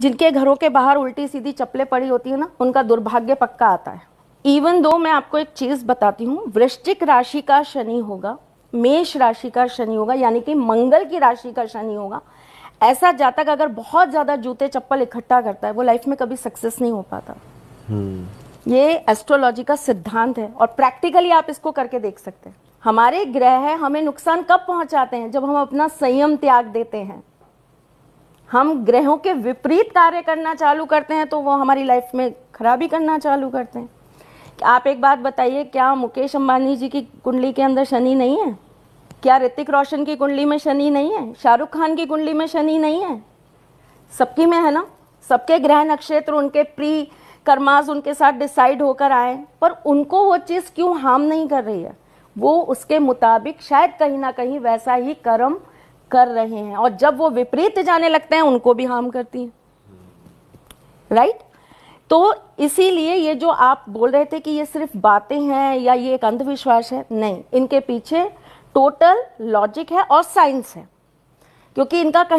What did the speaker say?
जिनके घरों के बाहर उल्टी सीधी चप्पलें पड़ी होती है ना उनका दुर्भाग्य पक्का आता है इवन दो मैं आपको एक चीज़ बताती हूँ वृश्चिक राशि का शनि होगा मेष राशि का शनि होगा यानी कि मंगल की राशि का शनि होगा ऐसा जातक अगर बहुत ज़्यादा जूते चप्पल इकट्ठा करता है वो लाइफ में कभी सक्सेस नहीं हो पाता हम्म। ये एस्ट्रोलॉजी का सिद्धांत है और प्रैक्टिकली आप इसको करके देख सकते हैं हमारे ग्रह हमें नुकसान कब पहुंचाते हैं जब हम अपना संयम त्याग देते हैं हम ग्रहों के विपरीत कार्य करना चालू करते हैं तो वो हमारी लाइफ में खराबी करना चालू करते हैं आप एक बात बताइए क्या मुकेश अंबानी जी की कुंडली के अंदर शनि नहीं है क्या ऋतिक रोशन की कुंडली में शनि नहीं है शाहरुख खान की कुंडली में शनि नहीं है सबकी में है ना सबके ग्रह नक्षत्र उनके प्री कर्माज उनके साथ डिसाइड होकर आए पर उनको वो चीज़ क्यों हार्म नहीं कर रही है वो उसके मुताबिक शायद कहीं ना कहीं वैसा ही कर्म कर रहे हैं और जब वो विपरीत जाने लगते हैं उनको भी हार्म करती हैं राइट right? तो इसीलिए ये जो आप बोल रहे थे कि ये सिर्फ बातें हैं या ये एक अंधविश्वास है नहीं इनके पीछे टोटल लॉजिक है और साइंस है क्योंकि इनका कहीं